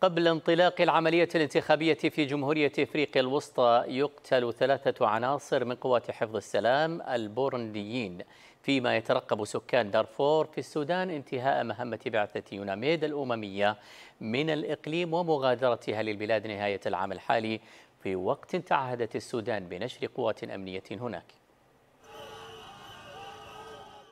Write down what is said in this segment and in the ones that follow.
قبل انطلاق العملية الانتخابية في جمهورية إفريقيا الوسطى يقتل ثلاثة عناصر من قوات حفظ السلام البورنديين فيما يترقب سكان دارفور في السودان انتهاء مهمة بعثة يوناميد الأممية من الإقليم ومغادرتها للبلاد نهاية العام الحالي في وقت تعهدت السودان بنشر قوات أمنية هناك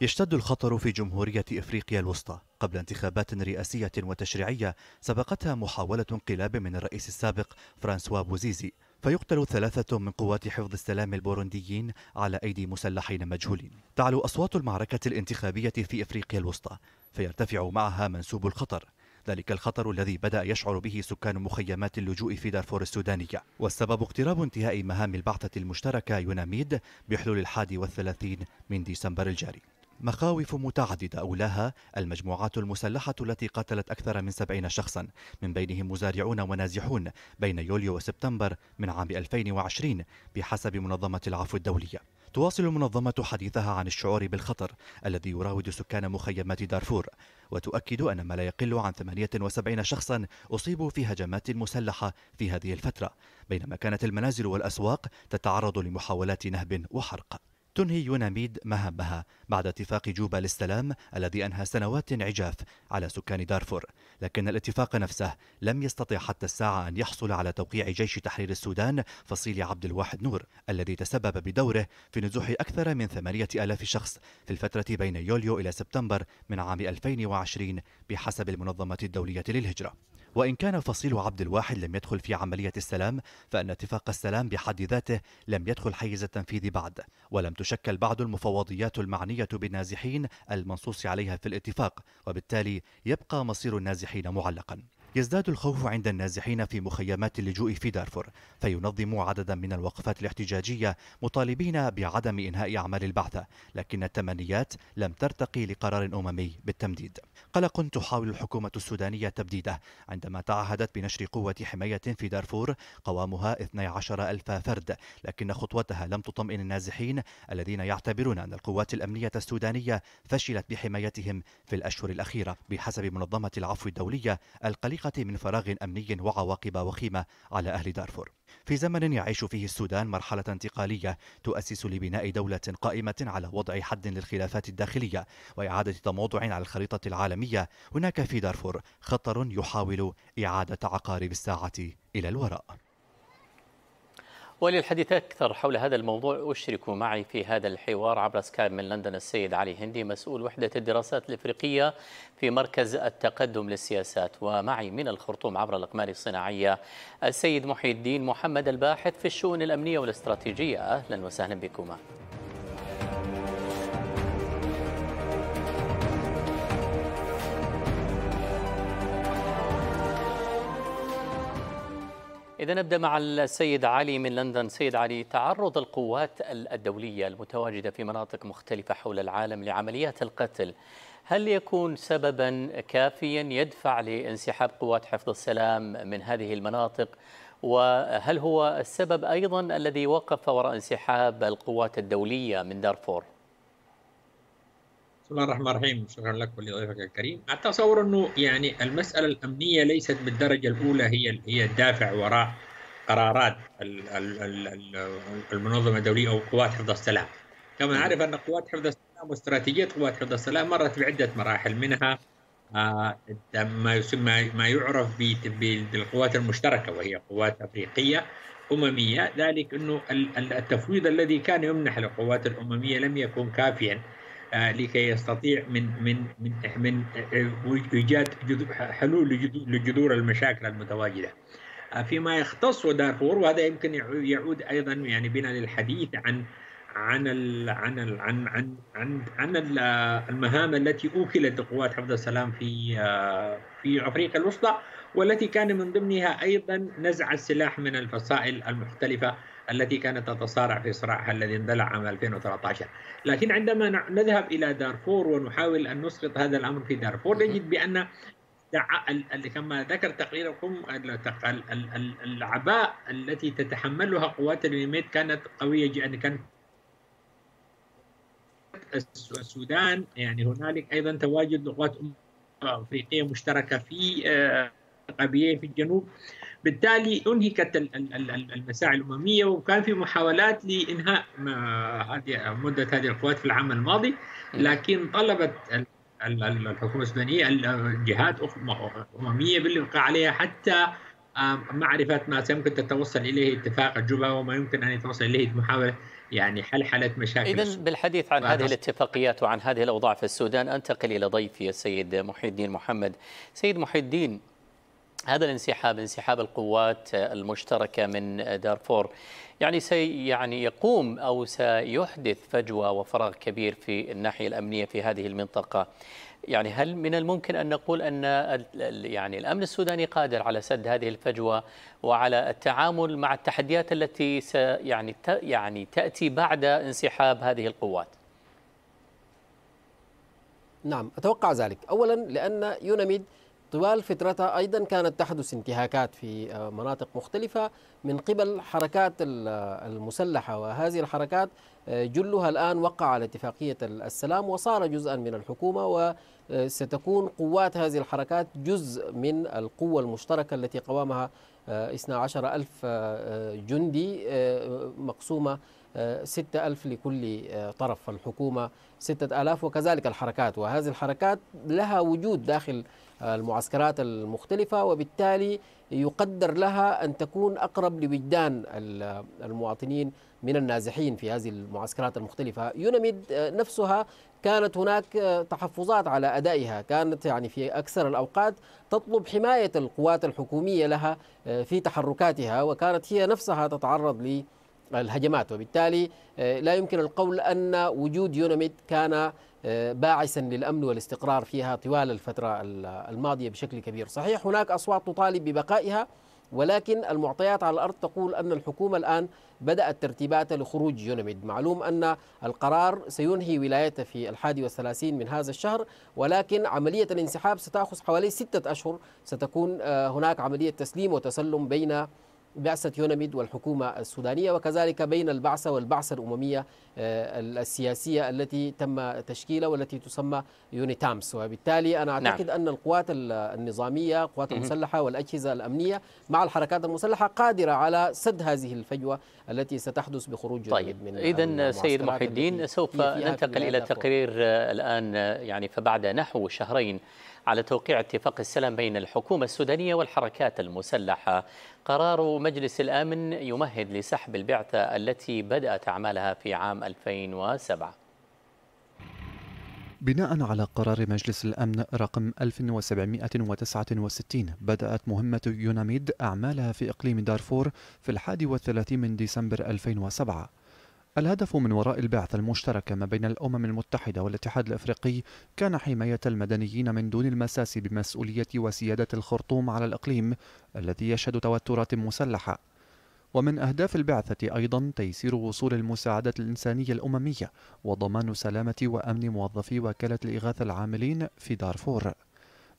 يشتد الخطر في جمهورية إفريقيا الوسطى قبل انتخابات رئاسية وتشريعية سبقتها محاولة انقلاب من الرئيس السابق فرانسوا بوزيزي فيقتل ثلاثة من قوات حفظ السلام البورونديين على أيدي مسلحين مجهولين تعلو أصوات المعركة الانتخابية في إفريقيا الوسطى فيرتفع معها منسوب الخطر ذلك الخطر الذي بدأ يشعر به سكان مخيمات اللجوء في دارفور السودانية والسبب اقتراب انتهاء مهام البعثة المشتركة يوناميد بحلول الحادي والثلاثين من ديسمبر الجاري مخاوف متعددة أولاها المجموعات المسلحة التي قتلت أكثر من سبعين شخصا من بينهم مزارعون ونازحون بين يوليو وسبتمبر من عام 2020 بحسب منظمة العفو الدولية تواصل المنظمة حديثها عن الشعور بالخطر الذي يراود سكان مخيمات دارفور وتؤكد أن ما لا يقل عن 78 شخصا أصيبوا في هجمات مسلحة في هذه الفترة بينما كانت المنازل والأسواق تتعرض لمحاولات نهب وحرق تنهي يوناميد مهامها بعد اتفاق جوبا للسلام الذي أنهى سنوات عجاف على سكان دارفور لكن الاتفاق نفسه لم يستطع حتى الساعة أن يحصل على توقيع جيش تحرير السودان فصيل عبد الواحد نور الذي تسبب بدوره في نزوح أكثر من ثمانية ألاف شخص في الفترة بين يوليو إلى سبتمبر من عام 2020 بحسب المنظمة الدولية للهجرة وإن كان فصيل عبد الواحد لم يدخل في عملية السلام فإن اتفاق السلام بحد ذاته لم يدخل حيز التنفيذ بعد ولم تشكل بعد المفوضيات المعنية بالنازحين المنصوص عليها في الاتفاق وبالتالي يبقى مصير النازحين معلقا يزداد الخوف عند النازحين في مخيمات اللجوء في دارفور فينظم عددا من الوقفات الاحتجاجية مطالبين بعدم إنهاء أعمال البعثة لكن التمنيات لم ترتقي لقرار أممي بالتمديد قلق تحاول الحكومة السودانية تبديده عندما تعهدت بنشر قوة حماية في دارفور قوامها 12 ألف فرد لكن خطوتها لم تطمئن النازحين الذين يعتبرون أن القوات الأمنية السودانية فشلت بحمايتهم في الأشهر الأخيرة بحسب منظمة العفو الدولية القليل الحقيقة من فراغ أمني وعواقب وخيمة على أهل دارفور في زمن يعيش فيه السودان مرحلة انتقالية تؤسس لبناء دولة قائمة على وضع حد للخلافات الداخلية وإعادة تموضع على الخريطة العالمية هناك في دارفور خطر يحاول إعادة عقارب الساعة إلى الوراء وللحديث أكثر حول هذا الموضوع أشرك معي في هذا الحوار عبر سكايب من لندن السيد علي هندي مسؤول وحدة الدراسات الإفريقية في مركز التقدم للسياسات ومعي من الخرطوم عبر الأقمار الصناعية السيد محي الدين محمد الباحث في الشؤون الأمنية والاستراتيجية أهلا وسهلا بكما إذا نبدأ مع السيد علي من لندن سيد علي تعرض القوات الدولية المتواجدة في مناطق مختلفة حول العالم لعمليات القتل هل يكون سببا كافيا يدفع لانسحاب قوات حفظ السلام من هذه المناطق وهل هو السبب أيضا الذي وقف وراء انسحاب القوات الدولية من دارفور؟ بسم الله الرحمن الرحيم شكرا لك ولضيفك الكريم اتصور انه يعني المساله الامنيه ليست بالدرجه الاولى هي هي الدافع وراء قرارات المنظمه الدوليه او قوات حفظ السلام كما نعرف ان قوات حفظ السلام واستراتيجيه قوات حفظ السلام مرت بعده مراحل منها آه، ما يسمى ما يعرف بالقوات المشتركه وهي قوات افريقيه امميه ذلك انه التفويض الذي كان يمنح للقوات الامميه لم يكن كافيا لكي يستطيع من من من من ايجاد حلول لجذور المشاكل المتواجده. آه، فيما يختص دارفور وهذا يمكن يعود ايضا يعني بنا للحديث عن عن الـ عن الـ عن عن عن, عن المهام التي اوكلت لقوات حفظ السلام في آه، في افريقيا الوسطى والتي كان من ضمنها ايضا نزع السلاح من الفصائل المختلفه التي كانت تتصارع في صراعها الذي اندلع عام 2013 لكن عندما نذهب إلى دارفور ونحاول أن نسقط هذا الأمر في دارفور نجد بأن كما ذكر تقريركم العباء التي تتحملها قوات اليميت كانت قوية جدا كان السودان يعني هنالك ايضا تواجد لغات افريقيه مشتركه في آه، مناطق في الجنوب بالتالي انهكت المساعي الامميه وكان في محاولات لانهاء مده هذه القوات في العام الماضي إيه. لكن طلبت الحكومه السودانيه جهات امميه باللقاء عليها حتى معرفه ما سيمكن تتوصل اليه اتفاق جوبا وما يمكن ان يتوصل اليه محاوله يعني حلحله مشاكل اذا بالحديث عن هذه الاتفاقيات وعن هذه الاوضاع في السودان انتقل الى ضيفي السيد محي الدين محمد سيد محي الدين هذا الانسحاب انسحاب القوات المشتركة من دارفور يعني سي يعني يقوم أو سيحدث فجوة وفراغ كبير في الناحية الأمنية في هذه المنطقة يعني هل من الممكن أن نقول أن يعني الأمن السوداني قادر على سد هذه الفجوة وعلى التعامل مع التحديات التي يعني يعني تأتي بعد انسحاب هذه القوات نعم أتوقع ذلك أولا لأن يوناميد طوال فترتها أيضا كانت تحدث انتهاكات في آه، مناطق مختلفة من قبل حركات آه، المسلحة وهذه الحركات آه، جلها الآن وقع على اتفاقية السلام وصار جزءا من الحكومة وستكون قوات هذه الحركات جزء من القوة المشتركة التي قوامها 12 ألف جندي مقسومة 6000 لكل طرف الحكومة 6000 وكذلك الحركات وهذه الحركات لها وجود داخل المعسكرات المختلفة وبالتالي يقدر لها أن تكون أقرب لوجدان المواطنين من النازحين في هذه المعسكرات المختلفة يوناميد آه، نفسها كانت هناك آه، تحفظات على أدائها كانت يعني في أكثر الأوقات تطلب حماية القوات الحكومية لها آه، في تحركاتها وكانت هي نفسها تتعرض الهجمات وبالتالي آه، لا يمكن القول أن وجود يونميت كان آه، باعثا للأمن والاستقرار فيها طوال الفترة الماضية بشكل كبير صحيح هناك أصوات تطالب ببقائها ولكن المعطيات على الأرض تقول أن الحكومة الآن بدأت ترتيبات لخروج يونميد معلوم أن القرار سينهي ولايته في الحادي والثلاثين من هذا الشهر ولكن عملية الانسحاب ستأخذ حوالي ستة أشهر ستكون آه، هناك عملية تسليم وتسلم بين بعثة يوناميد والحكومة السودانية وكذلك بين البعثة والبعثة الأممية آه، السياسية التي تم تشكيلها والتي تسمى يونيتامس وبالتالي أنا نعم. أعتقد نعم. أن القوات النظامية القوات المسلحة والأجهزة الأمنية مع الحركات المسلحة قادرة على سد هذه الفجوة التي ستحدث بخروج طيب. من إذا سيد محي الدين سوف ننتقل إلى تقرير آه، الآن آه، يعني فبعد نحو شهرين على توقيع اتفاق السلام بين الحكومة السودانية والحركات المسلحة قرار مجلس الأمن يمهد لسحب البعثة التي بدأت أعمالها في عام 2007 بناء على قرار مجلس الأمن رقم 1769 بدأت مهمة يوناميد أعمالها في إقليم دارفور في الحادي والثلاثين من ديسمبر 2007 الهدف من وراء البعثة المشتركة ما بين الأمم المتحدة والاتحاد الأفريقي كان حماية المدنيين من دون المساس بمسؤولية وسيادة الخرطوم على الإقليم الذي يشهد توترات مسلحة ومن أهداف البعثة أيضا تيسير وصول المساعدة الإنسانية الأممية وضمان سلامة وأمن موظفي وكالة الإغاثة العاملين في دارفور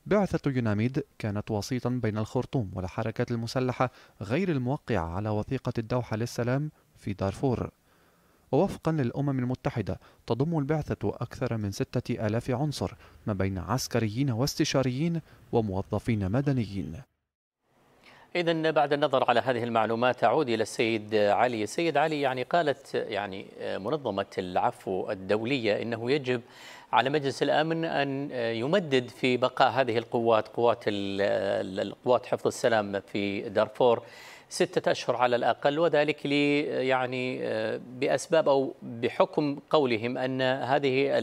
بعثة يوناميد كانت وسيطا بين الخرطوم والحركات المسلحة غير الموقعة على وثيقة الدوحة للسلام في دارفور ووفقا للأمم المتحدة تضم البعثة أكثر من ستة ألاف عنصر ما بين عسكريين واستشاريين وموظفين مدنيين إذا بعد النظر على هذه المعلومات أعود إلى السيد علي السيد علي يعني قالت يعني منظمة العفو الدولية إنه يجب على مجلس الأمن أن يمدد في بقاء هذه القوات قوات القوات حفظ السلام في دارفور ستة أشهر على الأقل وذلك لي يعني بأسباب أو بحكم قولهم أن هذه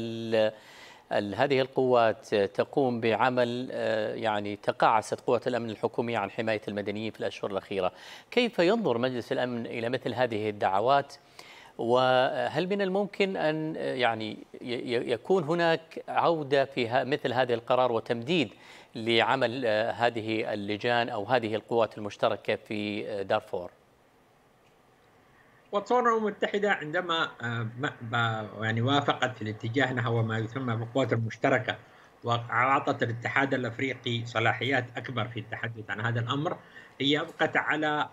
هذه القوات تقوم بعمل يعني تقاعست قوات الأمن الحكومية عن حماية المدنيين في الأشهر الأخيرة كيف ينظر مجلس الأمن إلى مثل هذه الدعوات وهل من الممكن أن يعني يكون هناك عودة في مثل هذا القرار وتمديد لعمل آه، هذه اللجان أو هذه القوات المشتركة في آه، دارفور؟ الامم المتحدة عندما آه، يعني وافقت في الاتجاه نحو ما يسمى بالقوات المشتركة وأعطت الاتحاد الأفريقي صلاحيات أكبر في التحدث عن هذا الأمر هي أبقت على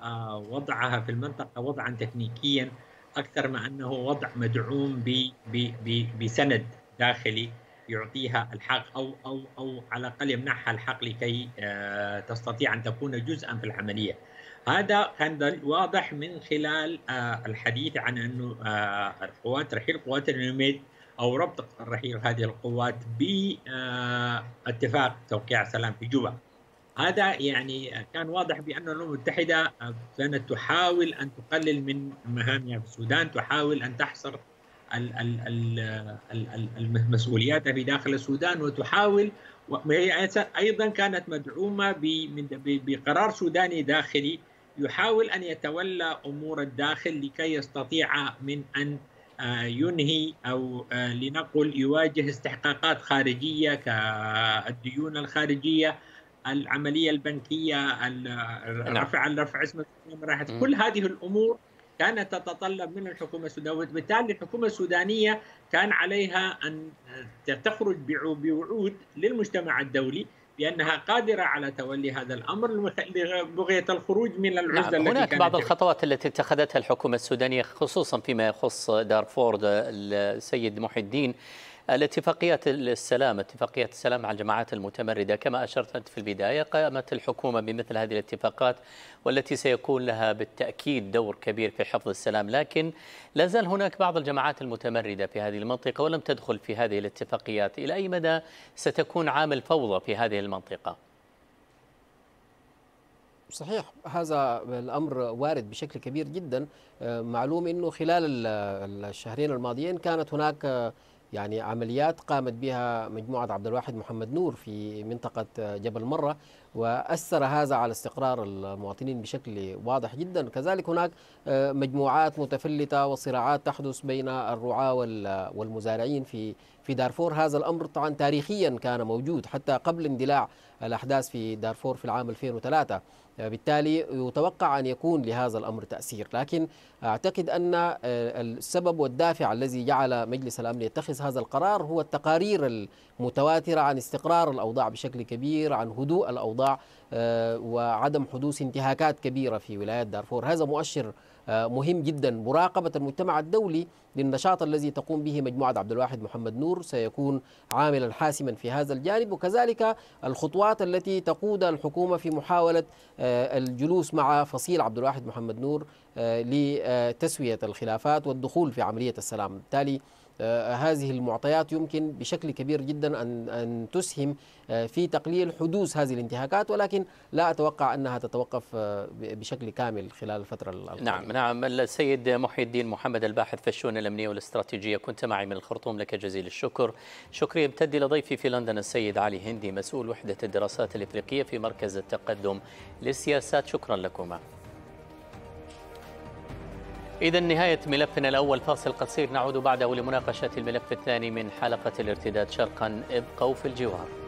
وضعها في المنطقة وضعا تكنيكيا أكثر ما أنه وضع مدعوم بسند داخلي يعطيها الحق او او او على الاقل يمنحها الحق لكي آه، تستطيع ان تكون جزءا في العمليه. هذا كان واضح من خلال آه، الحديث عن انه آه، القوات رحيل قوات النميد او ربط رحيل هذه القوات باتفاق توقيع سلام في جوبا. هذا يعني كان واضح بان الامم المتحده كانت تحاول ان تقلل من مهامها في السودان، تحاول ان تحصر المسؤوليات في داخل السودان وتحاول وهي يعني ايضا كانت مدعومه بقرار سوداني داخلي يحاول ان يتولى امور الداخل لكي يستطيع من ان آه، ينهي او آه، لنقل يواجه استحقاقات خارجيه كالديون الخارجيه العمليه البنكيه نعم. رفع رفع اسم كل هذه الامور كانت تتطلب من الحكومة السودانية وبالتالي الحكومة السودانية كان عليها أن تخرج بوعود للمجتمع الدولي بأنها قادرة على تولي هذا الأمر بغية الخروج من العزلة نعم. هناك بعض الخطوات التي اتخذتها الحكومة السودانية خصوصا فيما يخص دارفور السيد محي الدين الاتفاقيات السلام اتفاقية السلام مع الجماعات المتمردة كما أشرت أنت في البداية قامت الحكومة بمثل هذه الاتفاقات والتي سيكون لها بالتأكيد دور كبير في حفظ السلام لكن لا زال هناك بعض الجماعات المتمردة في هذه المنطقة ولم تدخل في هذه الاتفاقيات إلى أي مدى ستكون عامل فوضى في هذه المنطقة؟ صحيح هذا الامر وارد بشكل كبير جدا آه، معلوم انه خلال الشهرين الماضيين كانت هناك يعني عمليات قامت بها مجموعة عبد الواحد محمد نور في منطقة جبل مرة وأثر هذا على استقرار المواطنين بشكل واضح جدا كذلك هناك آه، مجموعات متفلتة وصراعات تحدث بين الرعاة والمزارعين في في دارفور هذا الأمر طبعا تاريخيا كان موجود حتى قبل اندلاع الأحداث في دارفور في العام 2003 بالتالي يتوقع أن يكون لهذا الأمر تأثير لكن أعتقد أن السبب والدافع الذي جعل مجلس الأمن يتخذ هذا القرار هو التقارير المتواترة عن استقرار الأوضاع بشكل كبير عن هدوء الأوضاع آه، وعدم حدوث انتهاكات كبيرة في ولاية دارفور هذا مؤشر آه، مهم جدا مراقبة المجتمع الدولي للنشاط الذي تقوم به مجموعة عبد الواحد محمد نور سيكون عاملا حاسما في هذا الجانب وكذلك الخطوات التي تقود الحكومة في محاولة آه، الجلوس مع فصيل عبد الواحد محمد نور آه، لتسوية الخلافات والدخول في عملية السلام بالتالي آه، هذه المعطيات يمكن بشكل كبير جدا أن, أن تسهم آه، في تقليل حدوث هذه الانتهاكات ولكن لا أتوقع أنها تتوقف آه، بشكل كامل خلال الفترة القادمة نعم نعم السيد محي الدين محمد الباحث في الشؤون الأمنية والاستراتيجية كنت معي من الخرطوم لك جزيل الشكر شكري يمتد لضيفي في لندن السيد علي هندي مسؤول وحدة الدراسات الإفريقية في مركز التقدم للسياسات شكرا لكما إذا نهاية ملفنا الأول فاصل قصير نعود بعده لمناقشة الملف الثاني من حلقة الارتداد شرقا ابقوا في الجوار